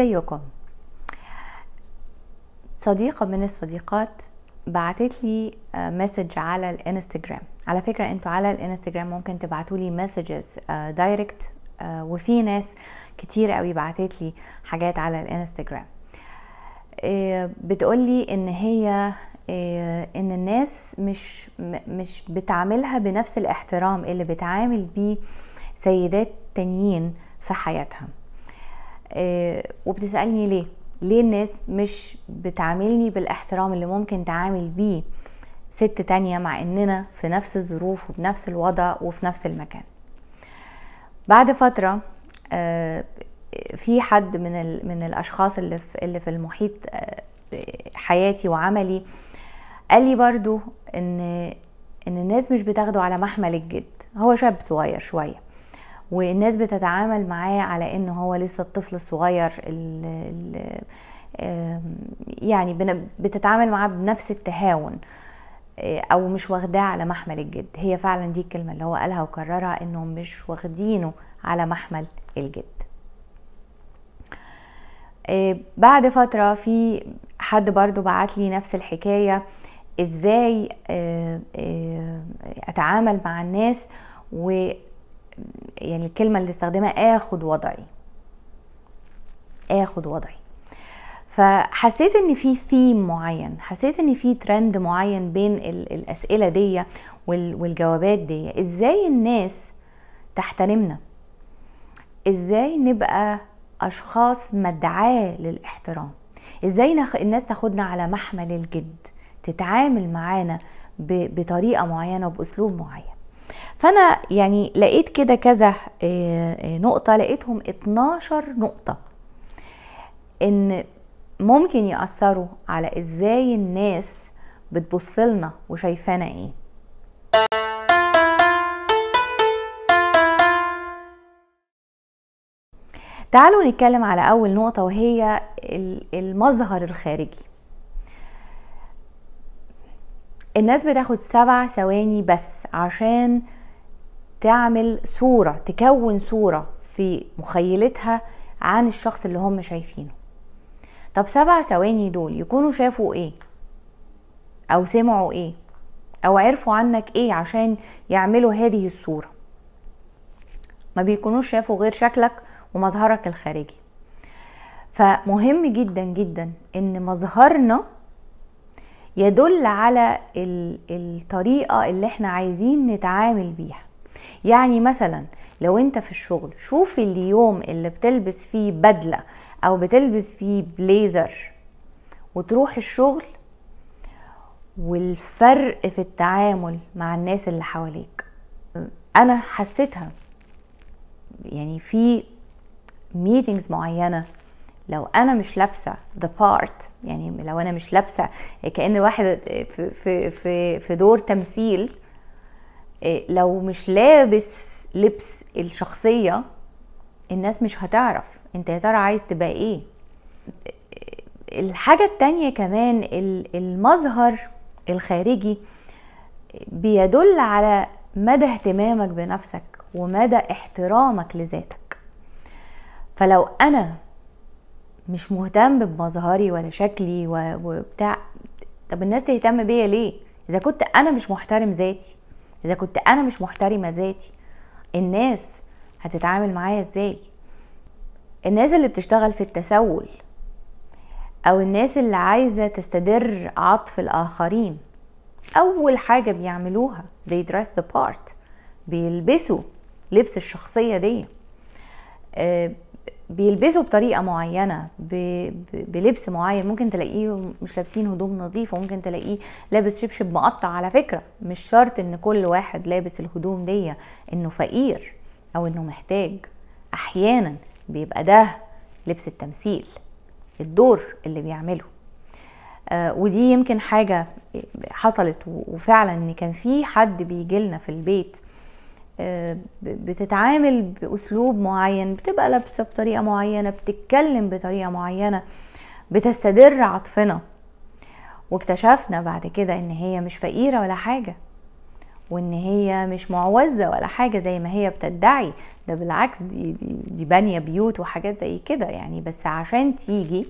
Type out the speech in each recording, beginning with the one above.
ازيكم صديقه من الصديقات بعتت لي مسج آه، على الانستجرام على فكره انتوا على الانستجرام ممكن تبعتوا لي مسجز دايركت آه، آه، وفي ناس كتير قوي بعتت لي حاجات على الانستجرام بتقول لي ان هي ان الناس مش مش بتعاملها بنفس الاحترام اللي بتعامل بيه سيدات تانيين في حياتها آه، وبتسالني ليه ليه الناس مش بتعاملني بالاحترام اللي ممكن تعامل بيه ست تانية مع اننا في نفس الظروف وبنفس الوضع وفي نفس المكان بعد فترة آه، في حد من من الاشخاص اللي في اللي في المحيط آه، حياتي وعملي قال لي برضو ان ان الناس مش بتاخده على محمل الجد هو شاب صغير شويه والناس بتتعامل معاه على انه هو لسه الطفل الصغير يعني بتتعامل معاه بنفس التهاون آه، او مش واخداه على محمل الجد هي فعلا دي الكلمه اللي هو قالها وكررها انهم مش واخدينه على محمل الجد آه، بعد فتره في حد برضو بعت لي نفس الحكايه ازاي آه، اتعامل مع الناس و يعني الكلمة اللي استخدمها اخد وضعي اخد وضعي فحسيت ان في ثيم معين حسيت ان في ترند معين بين الاسئله دي والجوابات دي ازاي الناس تحترمنا ازاي نبقى اشخاص مدعاه للاحترام ازاي الناس تاخدنا على محمل الجد تتعامل معانا بطريقه معينه وباسلوب معين فانا يعني لقيت كده كذا آه، آه، نقطه لقيتهم 12 نقطه ان ممكن ياثروا على ازاي الناس بتبص لنا وشايفانا ايه تعالوا نتكلم على اول نقطه وهي المظهر الخارجي الناس بتاخد سبع ثواني بس عشان تعمل صورة تكون صورة في مخيلتها عن الشخص اللي هم شايفينه طب سبع ثواني دول يكونوا شافوا ايه او سمعوا ايه او عرفوا عنك ايه عشان يعملوا هذه الصورة ما بيكونوش شافوا غير شكلك ومظهرك الخارجي فمهم جدا جدا ان مظهرنا يدل على الطريقة اللي احنا عايزين نتعامل بيها يعني مثلا لو انت في الشغل شوف اليوم اللي بتلبس فيه بدلة او بتلبس فيه بليزر وتروح الشغل والفرق في التعامل مع الناس اللي حواليك انا حسيتها يعني في ميتينجز معينه لو انا مش لابسه ذا بارت يعني لو انا مش لابسه كان واحد في في في دور تمثيل إيه، لو مش لابس لبس الشخصية الناس مش هتعرف انت يا ترى عايز تبقى ايه الحاجة التانية كمان المظهر الخارجي بيدل على مدى اهتمامك بنفسك ومدى احترامك لذاتك فلو انا مش مهتم بمظهري ولا شكلي وبتاع طب الناس تهتم بيا ليه اذا كنت انا مش محترم ذاتي اذا كنت انا مش محترمه ذاتي الناس هتتعامل معايا ازاي الناس اللي بتشتغل في التسول او الناس اللي عايزه تستدر عطف الاخرين اول حاجه بيعملوها they dress the part بيلبسوا لبس الشخصيه دي آه، بيلبسوا بطريقه معينه بلبس معين ممكن تلاقيه مش لابسين هدوم نظيفه ممكن تلاقيه لابس شبشب مقطع على فكره مش شرط ان كل واحد لابس الهدوم دي انه فقير او انه محتاج احيانا بيبقى ده لبس التمثيل الدور اللي بيعمله آه، ودي يمكن حاجه حصلت وفعلا ان كان في حد بيجي لنا في البيت بتتعامل باسلوب معين بتبقى لابسه بطريقه معينه بتتكلم بطريقه معينه بتستدر عطفنا واكتشفنا بعد كده ان هي مش فقيره ولا حاجه وان هي مش معوزه ولا حاجه زي ما هي بتدعي ده بالعكس دي, دي, دي بانيه بيوت وحاجات زي كده يعني بس عشان تيجي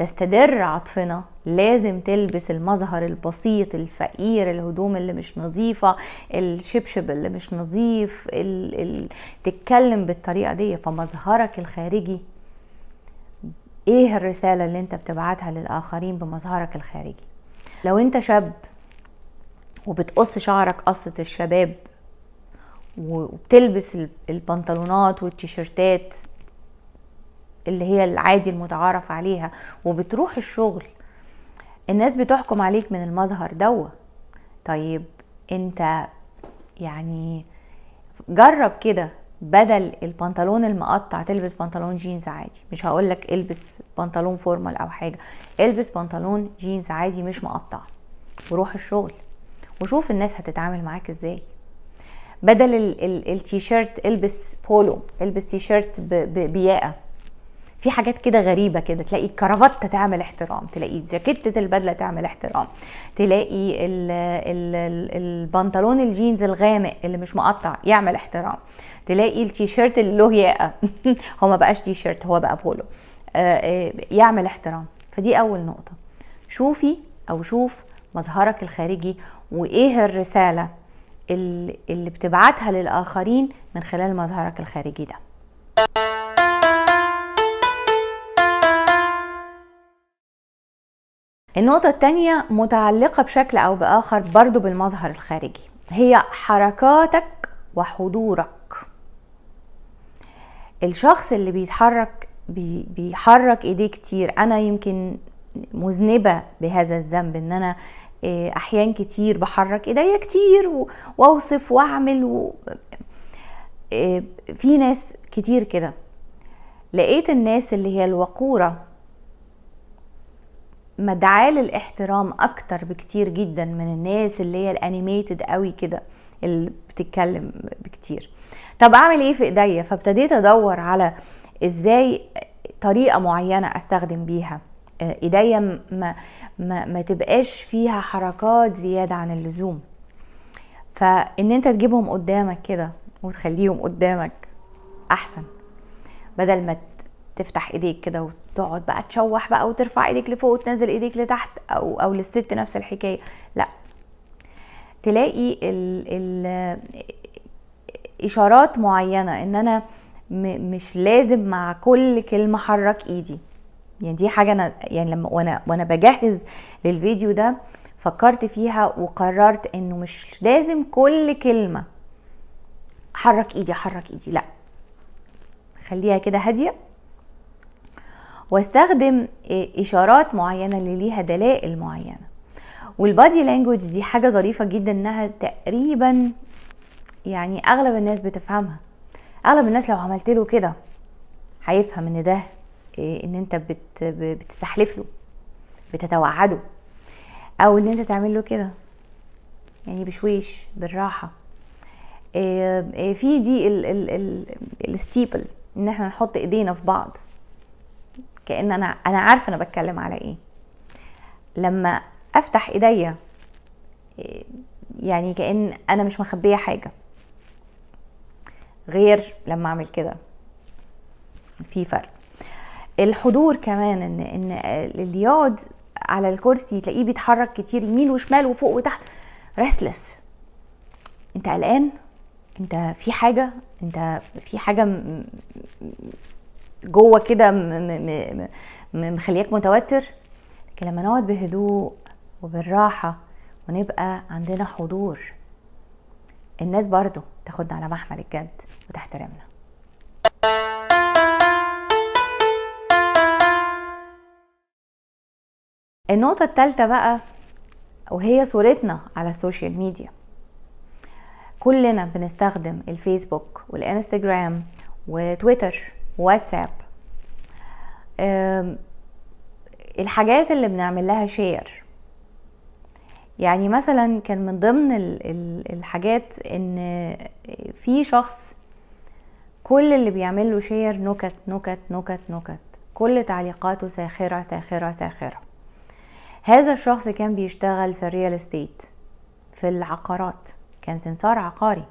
تستدر عطفنا لازم تلبس المظهر البسيط الفقير الهدوم اللي مش نظيفه الشبشب اللي مش نظيف ال... ال... تتكلم بالطريقه دي فمظهرك الخارجي ايه الرساله اللي انت بتبعتها للاخرين بمظهرك الخارجي لو انت شاب وبتقص شعرك قصه الشباب وبتلبس البنطلونات والتيشيرتات اللي هي العادي المتعارف عليها وبتروح الشغل الناس بتحكم عليك من المظهر دوا طيب انت يعني جرب كده بدل البنطلون المقطع تلبس بنطلون جينز عادي مش هقولك البس بنطلون فورمال او حاجه البس بنطلون جينز عادي مش مقطع وروح الشغل وشوف الناس هتتعامل معاك ازاي بدل التيشيرت البس بولو البس تيشيرت بياقه في حاجات كده غريبه كده تلاقي الكرافته تعمل احترام تلاقي جاكيته البدله تعمل احترام تلاقي الـ الـ البنطلون الجينز الغامق اللي مش مقطع يعمل احترام تلاقي التيشيرت اللي له ياقه هو ما بقاش تيشيرت هو بقى بولو آه، آه، يعمل احترام فدي اول نقطه شوفي او شوف مظهرك الخارجي وايه الرساله اللي بتبعتها للاخرين من خلال مظهرك الخارجي ده النقطة الثانية متعلقة بشكل أو بآخر برضو بالمظهر الخارجي هي حركاتك وحضورك الشخص اللي بيتحرك بيحرك ايديه كتير انا يمكن مذنبة بهذا الذنب ان انا آه، احيان كتير بحرك ايديا كتير واوصف واعمل و... آه، في ناس كتير كده لقيت الناس اللي هي الوقورة مدعاه للاحترام اكتر بكتير جدا من الناس اللي هي الانيميتد قوي كده اللي بتتكلم بكتير طب اعمل ايه في ايديا فابتديت ادور على ازاي طريقه معينه استخدم بيها آه، ايديا ما, ما, ما تبقاش فيها حركات زياده عن اللزوم فان انت تجيبهم قدامك كده وتخليهم قدامك احسن بدل ما تفتح ايديك كده وتقعد بقى تشوح بقى وترفع ايديك لفوق وتنزل ايديك لتحت او او للست نفس الحكايه لا تلاقي ال ال اشارات معينه ان انا مش لازم مع كل كلمه حرك ايدي يعني دي حاجه انا يعني لما وانا وانا بجهز للفيديو ده فكرت فيها وقررت انه مش لازم كل كلمه حرك ايدي حرك ايدي لا خليها كده هاديه واستخدم اشارات معينه اللي ليها دلائل معينه والبادي لانجوج دي حاجه ظريفه جدا انها تقريبا يعني اغلب الناس بتفهمها اغلب الناس لو عملت له كده هيفهم ان ده ان انت بت بتستحلف له بتتوعده او ان انت تعمل له كده يعني بشويش بالراحه في دي الستيبل ان احنا نحط ايدينا في بعض كان انا انا عارفه انا بتكلم على ايه لما افتح ايديا يعني كان انا مش مخبيه حاجه غير لما اعمل كده في فرق الحضور كمان ان ان اللي يقعد على الكرسي تلاقيه بيتحرك كتير يمين وشمال وفوق وتحت ريستلس انت قلقان انت في حاجه انت في حاجه جوه كده مخلياك متوتر لكن لما نقعد بهدوء وبالراحه ونبقى عندنا حضور الناس برضو تاخدنا على محمل الجد وتحترمنا النقطة الثالثة بقى وهي صورتنا على السوشيال ميديا كلنا بنستخدم الفيسبوك والانستجرام وتويتر واتساب الحاجات اللي بنعمل لها شير يعني مثلا كان من ضمن الحاجات ان في شخص كل اللي بيعمله شير نكت نكت نكت نكت كل تعليقاته ساخرة ساخرة ساخرة هذا الشخص كان بيشتغل في الريال استيت في العقارات كان سمسار عقاري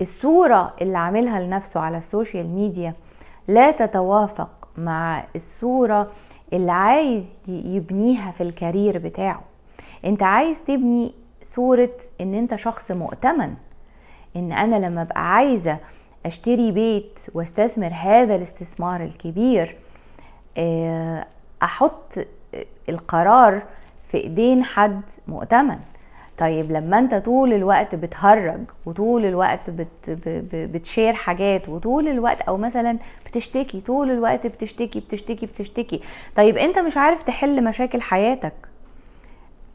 الصورة اللي عاملها لنفسه على السوشيال ميديا لا تتوافق مع الصورة اللي عايز يبنيها في الكارير بتاعه انت عايز تبني صورة ان انت شخص مؤتمن ان انا لما ابقى عايزة اشتري بيت واستثمر هذا الاستثمار الكبير آه، احط القرار في ايدين حد مؤتمن طيب لما انت طول الوقت بتهرج وطول الوقت بت بتشير حاجات وطول الوقت او مثلا بتشتكي طول الوقت بتشتكي بتشتكي بتشتكي طيب انت مش عارف تحل مشاكل حياتك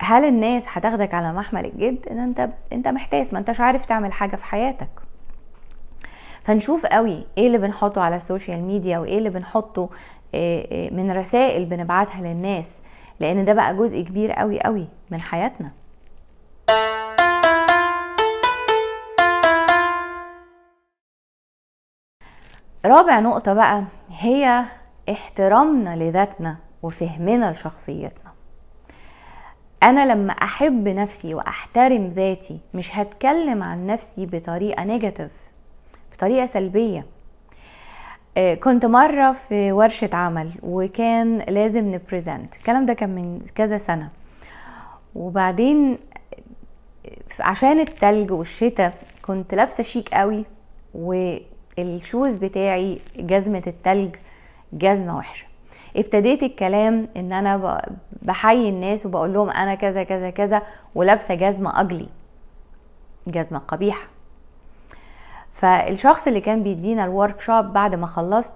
هل الناس هتاخدك على محمل الجد ان انت انت محتاس ما انتش عارف تعمل حاجه في حياتك فنشوف قوي ايه اللي بنحطه على السوشيال ميديا وايه اللي بنحطه من رسائل بنبعتها للناس لان ده بقى جزء كبير قوي قوي من حياتنا رابع نقطة بقى هي احترامنا لذاتنا وفهمنا لشخصيتنا انا لما احب نفسي واحترم ذاتي مش هتكلم عن نفسي بطريقة نيجاتيف بطريقة سلبية آه، كنت مرة في ورشة عمل وكان لازم نبريزنت الكلام ده كان من كذا سنة وبعدين آه، عشان التلج والشتاء كنت لابسة شيك قوي و الشوز بتاعي جزمه التلج جزمه وحشه ابتديت الكلام ان انا بحيي الناس وبقول لهم انا كذا كذا كذا ولابسه جزمه اجلي جزمه قبيحه فالشخص اللي كان بيدينا الورك شوب بعد ما خلصت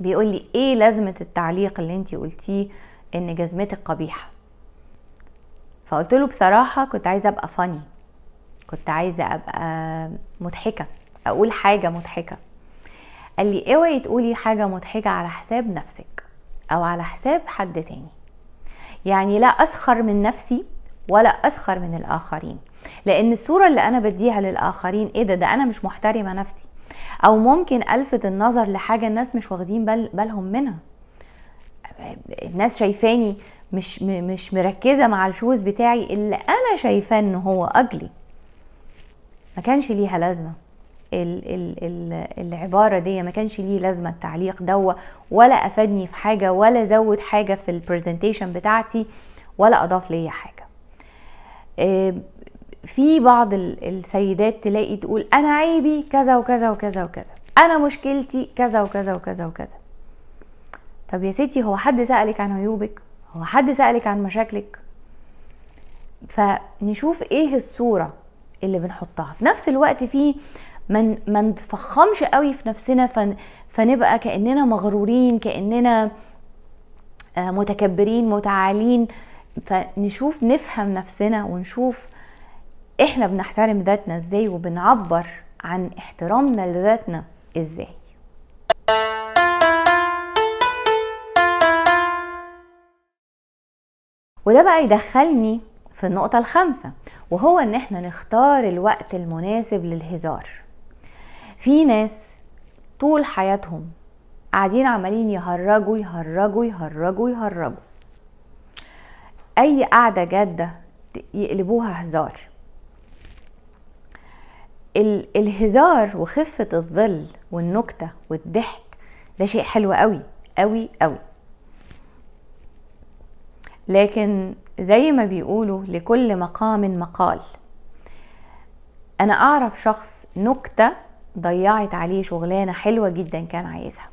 بيقول لي ايه لازمه التعليق اللي انت قلتيه ان جزمتك قبيحه فقلت له بصراحه كنت عايزه ابقى فاني كنت عايزه ابقى مضحكه اقول حاجه مضحكه قال لي اوعي تقولي حاجه مضحكه على حساب نفسك او على حساب حد تاني يعني لا اسخر من نفسي ولا اسخر من الاخرين لان الصوره اللي انا بديها للاخرين ايه ده ده انا مش محترمه نفسي او ممكن الفت النظر لحاجه الناس مش واخدين بال بالهم منها الناس شايفاني مش مش مركزه مع الشوز بتاعي اللي انا شايفاه ان هو اجلي ما كانش ليها لازمه العباره دي ما كانش ليه لازمه التعليق دوة ولا افادني في حاجه ولا زود حاجه في البرزنتيشن بتاعتي ولا اضاف ليا حاجه آه، في بعض السيدات تلاقي تقول انا عيبي كذا وكذا وكذا وكذا انا مشكلتي كذا وكذا وكذا وكذا طب يا ستي هو حد سالك عن عيوبك هو حد سالك عن مشاكلك فنشوف ايه الصوره اللي بنحطها في نفس الوقت في ما ما نتفخمش قوي في نفسنا فن فنبقى كاننا مغرورين كاننا آه، متكبرين متعالين فنشوف نفهم نفسنا ونشوف احنا بنحترم ذاتنا ازاي وبنعبر عن احترامنا لذاتنا ازاي وده بقى يدخلني في النقطة الخامسة وهو ان احنا نختار الوقت المناسب للهزار في ناس طول حياتهم قاعدين عمالين يهرجوا يهرجوا يهرجوا يهرجوا اي قاعده جاده يقلبوها هزار الهزار وخفه الظل والنكته والضحك ده شيء حلو قوي قوي قوي لكن زي ما بيقولوا لكل مقام مقال انا اعرف شخص نكته ضيعت عليه شغلانه حلوه جدا كان عايزها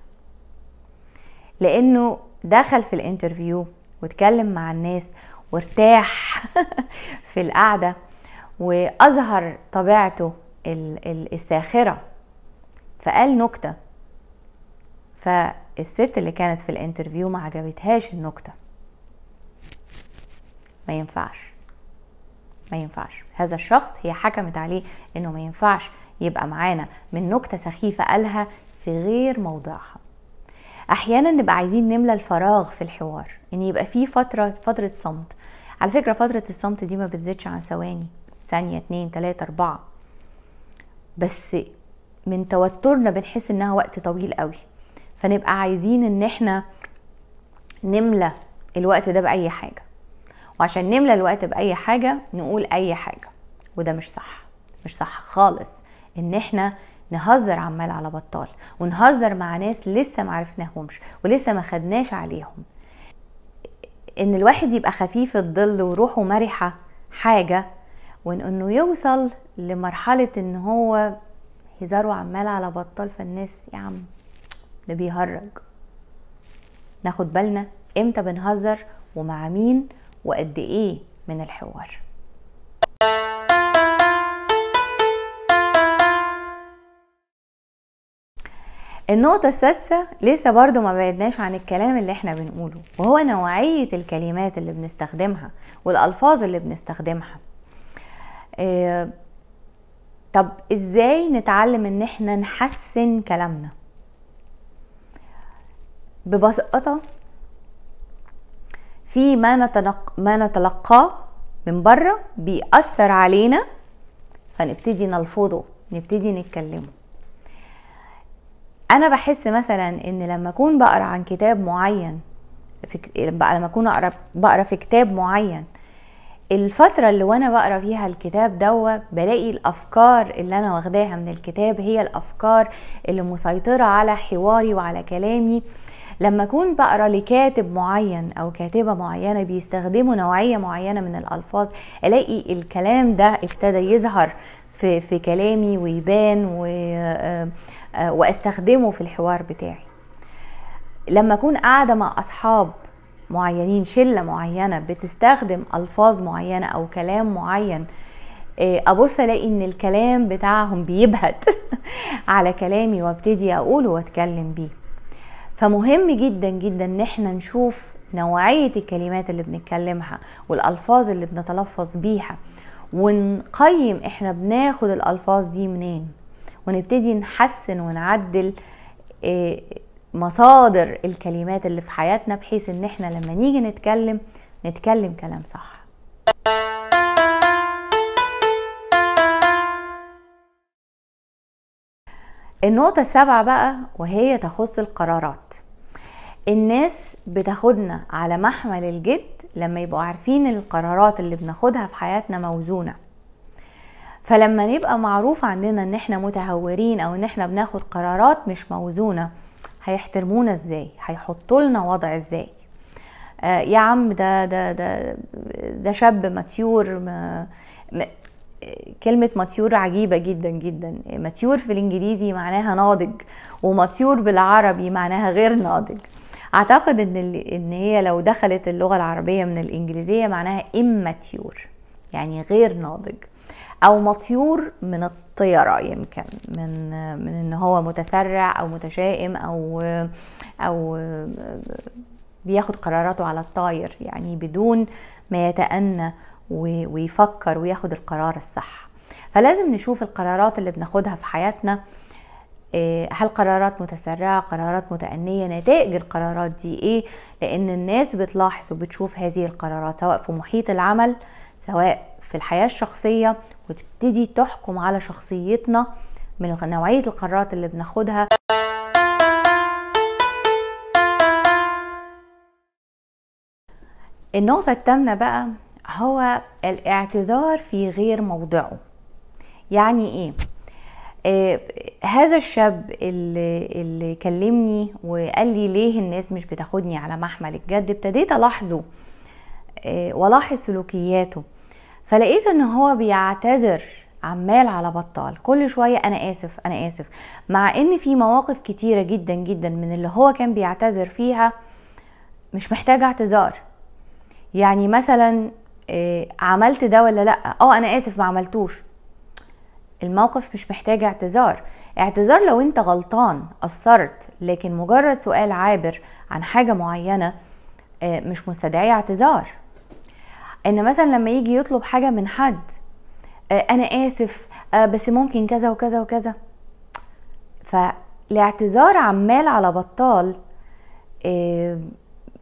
لانه دخل في الانترفيو واتكلم مع الناس وارتاح في القعده واظهر طبيعته الساخره فقال نكته فالست اللي كانت في الانترفيو ما عجبتهاش النكته ما ينفعش ما ينفعش هذا الشخص هي حكمت عليه انه ما ينفعش يبقى معانا من نكته سخيفه قالها في غير موضعها احيانا نبقى عايزين نملى الفراغ في الحوار ان يبقى في فتره فتره صمت على فكره فتره الصمت دي ما بتزيدش عن ثواني ثانيه اتنين تلاته اربعه بس من توترنا بنحس انها وقت طويل قوي فنبقى عايزين ان احنا نملى الوقت ده باي حاجه وعشان نملى الوقت باي حاجه نقول اي حاجه وده مش صح مش صح خالص ان احنا نهزر عمال على بطال ونهزر مع ناس لسه معرفناهمش ولسه ما خدناش عليهم ان الواحد يبقى خفيف الظل وروحه مرحة حاجة وانه يوصل لمرحلة ان هو هزاره عمال على بطال فالناس يا عم ده بيهرج ناخد بالنا امتى بنهزر ومع مين وقد ايه من الحوار النقطة السادسة لسه برضو ما بعدناش عن الكلام اللي احنا بنقوله وهو نوعية الكلمات اللي بنستخدمها والألفاظ اللي بنستخدمها آه، طب ازاي نتعلم ان احنا نحسن كلامنا ببساطة في ما, نتنق... ما نتلقاه من بره بيأثر علينا فنبتدي نلفظه نبتدي نتكلمه انا بحس مثلا ان لما اكون بقرا عن كتاب معين في لما اكون اقرا بقرا في كتاب معين الفترة اللي وانا بقرا فيها الكتاب دوا بلاقي الافكار اللي انا واخداها من الكتاب هي الافكار اللي مسيطرة على حواري وعلى كلامي لما اكون بقرا لكاتب معين او كاتبة معينة بيستخدموا نوعية معينة من الالفاظ الاقي الكلام ده ابتدى يظهر في في كلامي ويبان و آه، آه، واستخدمه في الحوار بتاعي لما اكون قاعده مع اصحاب معينين شله معينه بتستخدم الفاظ معينه او كلام معين آه، ابص الاقي ان الكلام بتاعهم بيبهت على كلامي وابتدي اقوله واتكلم بيه فمهم جدا جدا ان احنا نشوف نوعيه الكلمات اللي بنتكلمها والالفاظ اللي بنتلفظ بيها ونقيم احنا بناخد الالفاظ دي منين ونبتدي نحسن ونعدل آه، مصادر الكلمات اللي في حياتنا بحيث ان احنا لما نيجي نتكلم نتكلم كلام صح النقطة السابعة بقى وهي تخص القرارات الناس بتاخدنا على محمل الجد لما يبقوا عارفين القرارات اللي بناخدها في حياتنا موزونة فلما نبقى معروف عندنا ان احنا متهورين او ان احنا بناخد قرارات مش موزونه هيحترمونا ازاي هيحطوا لنا وضع ازاي آه، يا عم ده ده ده ده شاب ماتيور ما ما كلمة ماتيور عجيبة جدا جدا ماتيور في الانجليزي معناها ناضج وماتيور بالعربي معناها غير ناضج اعتقد ان ان هي لو دخلت اللغة العربية من الانجليزية معناها اماتيور يعني غير ناضج او مطيور من الطيره يمكن من من ان هو متسرع او متشائم او او بياخد قراراته على الطاير يعني بدون ما يتأنى ويفكر وياخد القرار الصح فلازم نشوف القرارات اللي بناخدها في حياتنا آه، هل قرارات متسرعة قرارات متأنية نتائج القرارات دي ايه لان الناس بتلاحظ وبتشوف هذه القرارات سواء في محيط العمل سواء في الحياة الشخصية وتبتدي تحكم على شخصيتنا من نوعية القرارات اللي بناخدها النقطة الثامنة بقى هو الاعتذار في غير موضعه يعني ايه آه هذا الشاب اللي, اللي كلمني وقال لي ليه الناس مش بتاخدني على محمل الجد ابتديت الاحظه آه والاحظ سلوكياته فلقيت ان هو بيعتذر عمال على بطال كل شوية أنا آسف أنا آسف مع إن في مواقف كتيرة جدا جدا من اللي هو كان بيعتذر فيها مش محتاج اعتذار يعني مثلا آه، عملت ده ولا لأ اه أنا آسف ما عملتوش الموقف مش محتاج اعتذار اعتذار لو انت غلطان قصرت لكن مجرد سؤال عابر عن حاجة معينة آه، مش مستدعي اعتذار ان مثلا لما يجي يطلب حاجه من حد آه، انا اسف آه، بس ممكن كذا وكذا وكذا فالاعتذار عمال على بطال آه،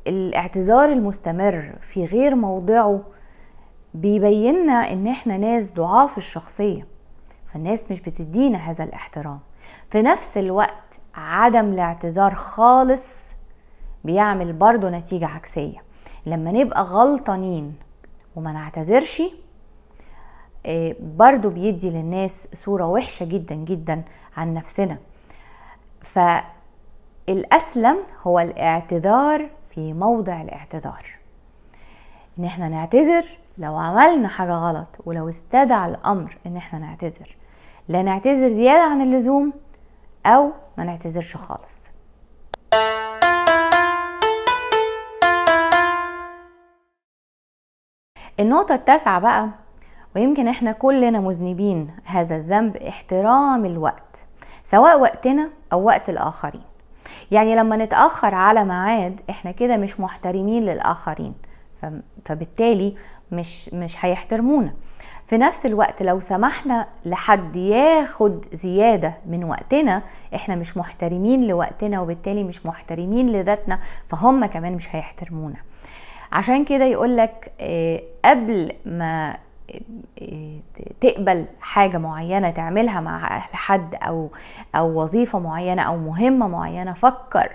الاعتذار المستمر في غير موضعه بيبيننا ان احنا ناس ضعاف الشخصيه فالناس مش بتدينا هذا الاحترام في نفس الوقت عدم الاعتذار خالص بيعمل برضه نتيجه عكسيه لما نبقى غلطانين وما نعتذرش آه، برضو بيدي للناس صورة وحشة جدا جدا عن نفسنا فالأسلم هو الاعتذار في موضع الاعتذار ان احنا نعتذر لو عملنا حاجة غلط ولو استدعى الأمر ان احنا نعتذر لا نعتذر زيادة عن اللزوم أو ما نعتذرش خالص النقطة التاسعة بقى ويمكن احنا كلنا مذنبين هذا الذنب احترام الوقت سواء وقتنا او وقت الاخرين يعني لما نتاخر على ميعاد احنا كده مش محترمين للاخرين فبالتالي مش مش هيحترمونا في نفس الوقت لو سمحنا لحد ياخد زيادة من وقتنا احنا مش محترمين لوقتنا وبالتالي مش محترمين لذاتنا فهم كمان مش هيحترمونا عشان كده يقول لك آه، قبل ما آه، تقبل حاجة معينة تعملها مع حد أو أو وظيفة معينة أو مهمة معينة فكر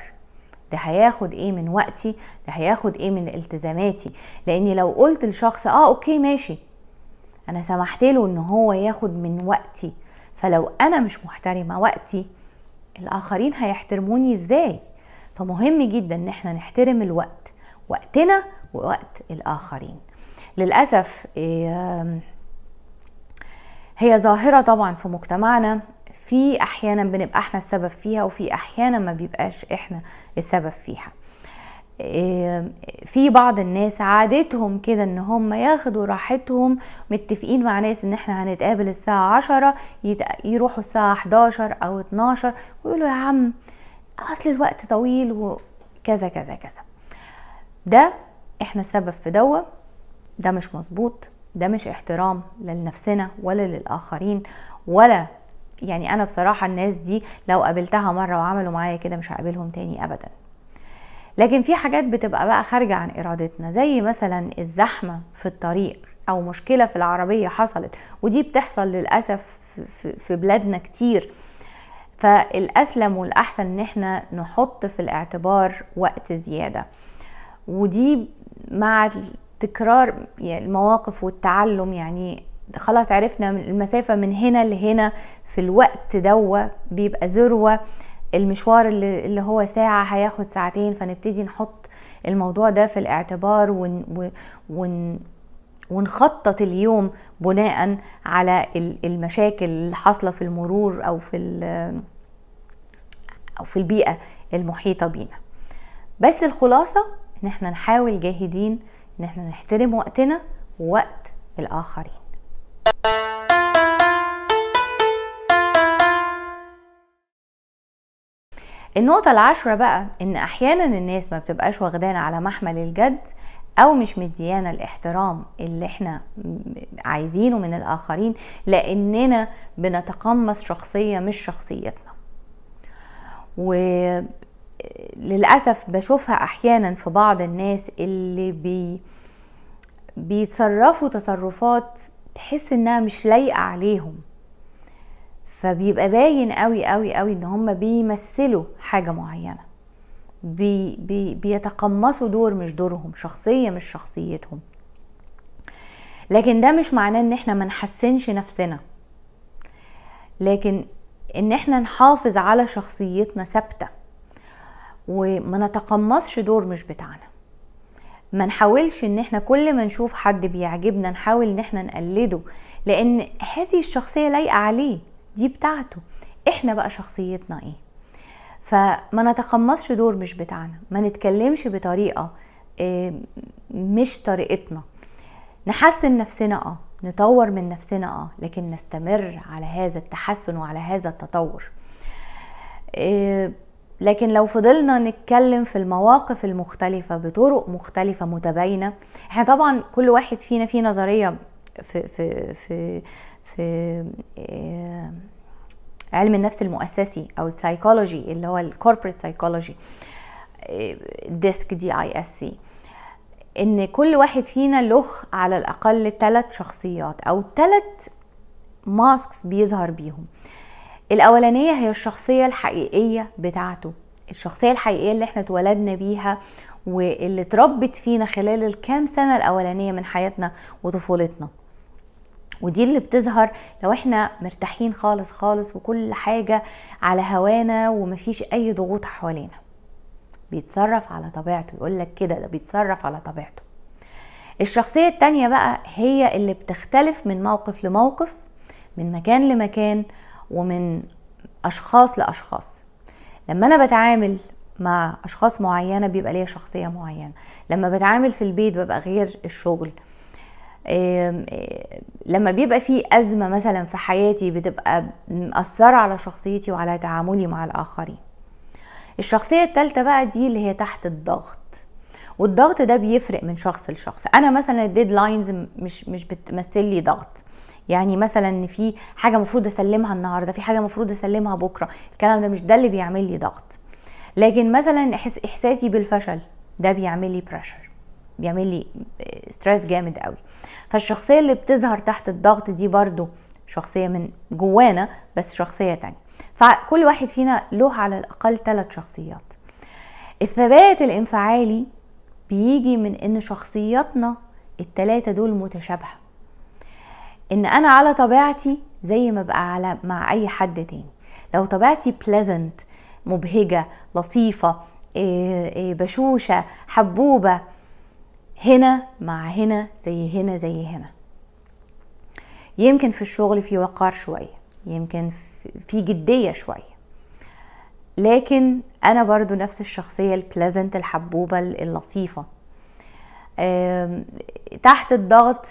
ده هياخد ايه من وقتي ده هياخد ايه من التزاماتي لاني لو قلت لشخص اه اوكي ماشي انا سمحت له ان هو ياخد من وقتي فلو انا مش محترمه وقتي الاخرين هيحترموني ازاي فمهم جدا ان احنا نحترم الوقت وقتنا ووقت الآخرين للأسف هي ظاهرة طبعا في مجتمعنا في أحيانا بنبقى احنا السبب فيها وفي أحيانا ما بيبقاش احنا السبب فيها في بعض الناس عادتهم كده ان هم ياخدوا راحتهم متفقين مع ناس ان احنا هنتقابل الساعة عشرة يروحوا الساعة 11 او 12 ويقولوا يا عم اصل الوقت طويل وكذا كذا كذا ده احنا السبب في دوا ده مش مظبوط ده مش احترام لنفسنا ولا للاخرين ولا يعني انا بصراحه الناس دي لو قابلتها مره وعملوا معايا كده مش هقابلهم تاني ابدا لكن في حاجات بتبقى بقى خارجه عن ارادتنا زي مثلا الزحمه في الطريق او مشكله في العربيه حصلت ودي بتحصل للاسف في بلادنا كتير فالاسلم والاحسن ان احنا نحط في الاعتبار وقت زياده ودي مع تكرار يعني المواقف والتعلم يعني خلاص عرفنا المسافة من هنا لهنا في الوقت دوة بيبقى ذروة المشوار اللي هو ساعة هياخد ساعتين فنبتدي نحط الموضوع ده في الاعتبار ون ون ونخطط اليوم بناء على المشاكل اللي حاصله في المرور او في او في البيئه المحيطه بينا بس الخلاصه ان احنا نحاول جاهدين ان احنا نحترم وقتنا ووقت الاخرين النقطة العشرة بقى ان احيانا الناس ما بتبقاش واخدانا على محمل الجد او مش مديانا الاحترام اللي احنا عايزينه من الاخرين لاننا بنتقمص شخصية مش شخصيتنا و للأسف بشوفها أحيانا في بعض الناس اللي بي بيتصرفوا تصرفات تحس انها مش لايقة عليهم فبيبقى باين قوي قوي قوي ان هم بيمثلوا حاجة معينة بي بي بيتقمصوا دور مش دورهم شخصية مش شخصيتهم لكن ده مش معناه ان احنا ما نحسنش نفسنا لكن ان احنا نحافظ على شخصيتنا ثابته وما نتقمصش دور مش بتاعنا ما نحاولش ان احنا كل ما نشوف حد بيعجبنا نحاول ان احنا نقلده لان هذه الشخصيه لايقه عليه دي بتاعته احنا بقى شخصيتنا ايه فما نتقمصش دور مش بتاعنا ما نتكلمش بطريقه آه، مش طريقتنا نحسن نفسنا اه نطور من نفسنا اه لكن نستمر على هذا التحسن وعلى هذا التطور آه، لكن لو فضلنا نتكلم في المواقف المختلفة بطرق مختلفة متباينة احنا طبعا كل واحد فينا في نظرية في في في في آه، علم النفس المؤسسي او السايكولوجي اللي هو الكوربريت آه، سايكولوجي ديسك دي اي اس سي ان كل واحد فينا له على الاقل ثلاث شخصيات او ثلاث ماسكس بيظهر بيهم الاولانيه هي الشخصيه الحقيقيه بتاعته الشخصيه الحقيقيه اللي احنا اتولدنا بيها واللي اتربت فينا خلال الكام سنه الاولانيه من حياتنا وطفولتنا ودي اللي بتظهر لو احنا مرتاحين خالص خالص وكل حاجه على هوانا ومفيش اي ضغوط حوالينا بيتصرف على طبيعته يقولك كده ده بيتصرف على طبيعته الشخصية التانية بقى هي اللي بتختلف من موقف لموقف من مكان لمكان ومن اشخاص لاشخاص لما انا بتعامل مع اشخاص معينه بيبقى ليا شخصيه معينه لما بتعامل في البيت ببقى غير الشغل لما بيبقى في ازمه مثلا في حياتي بتبقى مأثره على شخصيتي وعلى تعاملي مع الاخرين الشخصيه الثالثه بقى دي اللي هي تحت الضغط والضغط ده بيفرق من شخص لشخص انا مثلا الديدلاينز مش مش بتمثل لي ضغط يعني مثلا ان في حاجه المفروض اسلمها النهارده في حاجه المفروض اسلمها بكره الكلام ده مش ده اللي بيعمل لي ضغط لكن مثلا احساسي بالفشل ده بيعمل لي بريشر بيعمل لي ستريس جامد قوي فالشخصيه اللي بتظهر تحت الضغط دي برضو شخصيه من جوانا بس شخصيه تانية فكل واحد فينا له على الاقل ثلاث شخصيات الثبات الانفعالي بيجي من ان شخصياتنا الثلاثه دول متشابهة ان انا على طبيعتي زي ما بقى على مع اي حد تاني لو طبيعتي بليزنت مبهجه لطيفه آه، آه، بشوشه حبوبه هنا مع هنا زي هنا زي هنا يمكن في الشغل في وقار شويه يمكن في جديه شويه لكن انا برضو نفس الشخصيه البليزنت الحبوبه اللطيفه تحت الضغط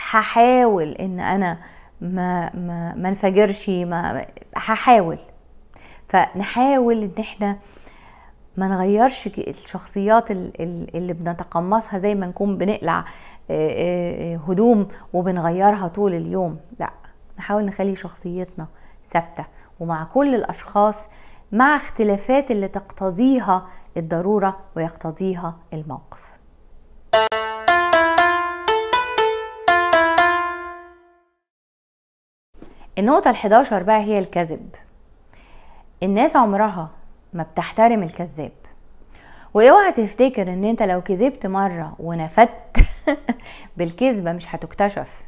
هحاول ان انا ما ما ما انفجرش ما هحاول فنحاول ان احنا ما نغيرش الشخصيات اللي بنتقمصها زي ما نكون بنقلع آه، آه، هدوم وبنغيرها طول اليوم لا نحاول نخلي شخصيتنا ثابته ومع كل الاشخاص مع اختلافات اللي تقتضيها الضروره ويقتضيها الموقف النقطة ال11 بقى هي الكذب الناس عمرها ما بتحترم الكذاب واوعى تفتكر ان انت لو كذبت مرة ونفدت بالكذبة مش هتكتشف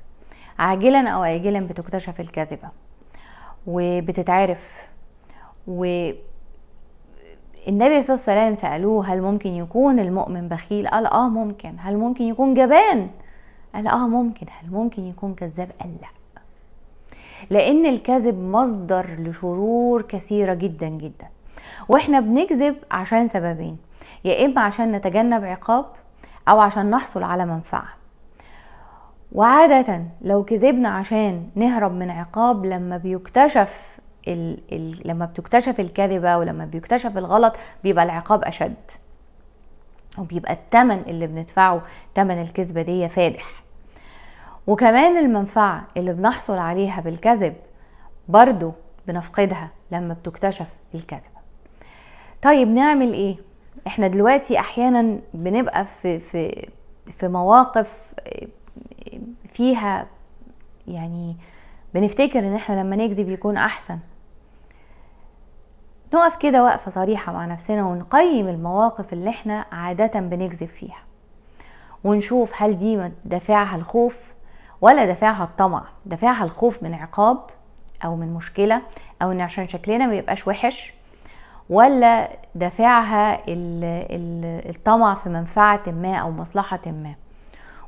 عاجلا او اجلا بتكتشف الكذبة وبتتعرف و النبي صلى الله عليه وسلم سألوه هل ممكن يكون المؤمن بخيل قال اه ممكن هل ممكن يكون جبان قال اه ممكن هل ممكن يكون كذاب قال لا لأن الكذب مصدر لشرور كثيرة جدا جدا واحنا بنكذب عشان سببين يا إما عشان نتجنب عقاب أو عشان نحصل على منفعة وعادة لو كذبنا عشان نهرب من عقاب لما بيكتشف ال... ال... لما بتكتشف الكذبة ولما بيكتشف الغلط بيبقى العقاب أشد وبيبقى التمن اللي بندفعه تمن الكذبة دي فادح وكمان المنفعة اللي بنحصل عليها بالكذب برضو بنفقدها لما بتكتشف الكذبة طيب نعمل ايه احنا دلوقتي احيانا بنبقى في في في مواقف فيها يعني بنفتكر ان احنا لما نكذب يكون احسن نقف كده وقفه صريحه مع نفسنا ونقيم المواقف اللي احنا عاده بنكذب فيها ونشوف هل دي دافعها الخوف ولا دافعها الطمع دافعها الخوف من عقاب او من مشكله او ان عشان شكلنا ما يبقاش وحش ولا دافعها الطمع في منفعه ما او مصلحه ما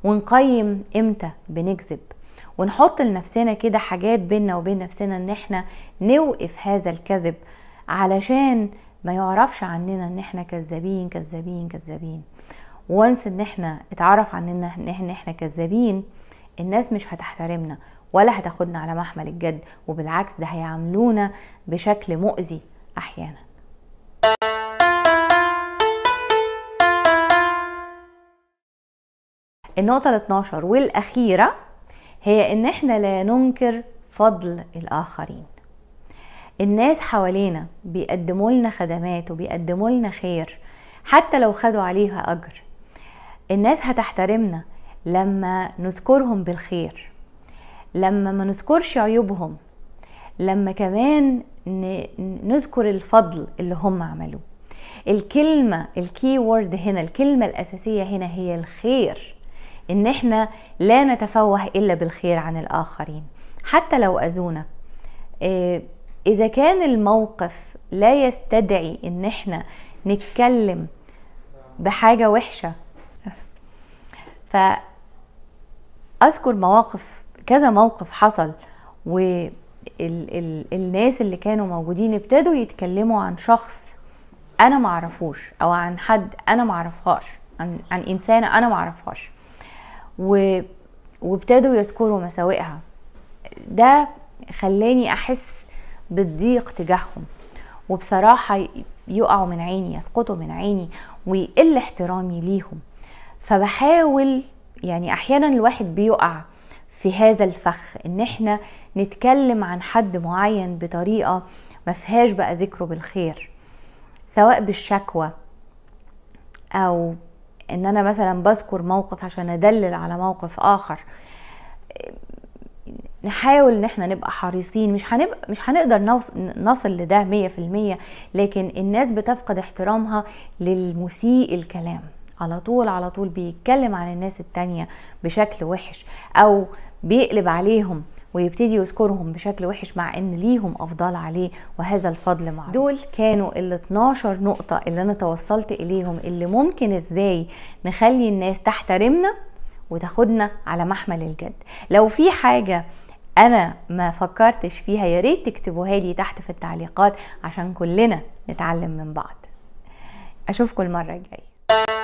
ونقيم امتى بنكذب ونحط لنفسنا كده حاجات بينا وبين نفسنا ان احنا نوقف هذا الكذب علشان ما يعرفش عننا ان احنا كذابين كذابين كذابين وانس ان احنا اتعرف عننا ان احنا كذابين الناس مش هتحترمنا ولا هتاخدنا على محمل الجد وبالعكس ده هيعاملونا بشكل مؤذي احيانا النقطة ال 12 والأخيرة هي إن إحنا لا ننكر فضل الآخرين الناس حوالينا بيقدموا لنا خدمات وبيقدموا لنا خير حتى لو خدوا عليها أجر الناس هتحترمنا لما نذكرهم بالخير لما ما نذكرش عيوبهم لما كمان نذكر الفضل اللي هم عملوه الكلمة الكي وورد هنا الكلمة الأساسية هنا هي الخير إن إحنا لا نتفوه إلا بالخير عن الآخرين حتى لو أذونا آه، إذا كان الموقف لا يستدعي إن إحنا نتكلم بحاجة وحشة ف اذكر مواقف كذا موقف حصل و ال الناس اللي كانوا موجودين ابتدوا يتكلموا عن شخص انا معرفوش او عن حد انا معرفهاش عن, عن انسانه انا معرفهاش و... وابتدوا يذكروا مساوئها ده خلاني احس بالضيق تجاههم وبصراحه يقعوا من عيني يسقطوا من عيني ويقل احترامي ليهم فبحاول يعني احيانا الواحد بيقع في هذا الفخ ان احنا نتكلم عن حد معين بطريقه ما فيهاش بقى ذكره بالخير سواء بالشكوى او ان انا مثلا بذكر موقف عشان ادلل على موقف اخر نحاول ان احنا نبقى حريصين مش هنبقى مش هنقدر نصل لده مية في المية لكن الناس بتفقد احترامها للمسيء الكلام على طول على طول بيتكلم عن الناس التانية بشكل وحش او بيقلب عليهم ويبتدي يذكرهم بشكل وحش مع ان ليهم افضال عليه وهذا الفضل معه دول كانوا ال 12 نقطة اللي انا توصلت اليهم اللي ممكن ازاي نخلي الناس تحترمنا وتاخدنا على محمل الجد لو في حاجة انا ما فكرتش فيها يا ريت تكتبوها لي تحت في التعليقات عشان كلنا نتعلم من بعض اشوفكم المرة الجاية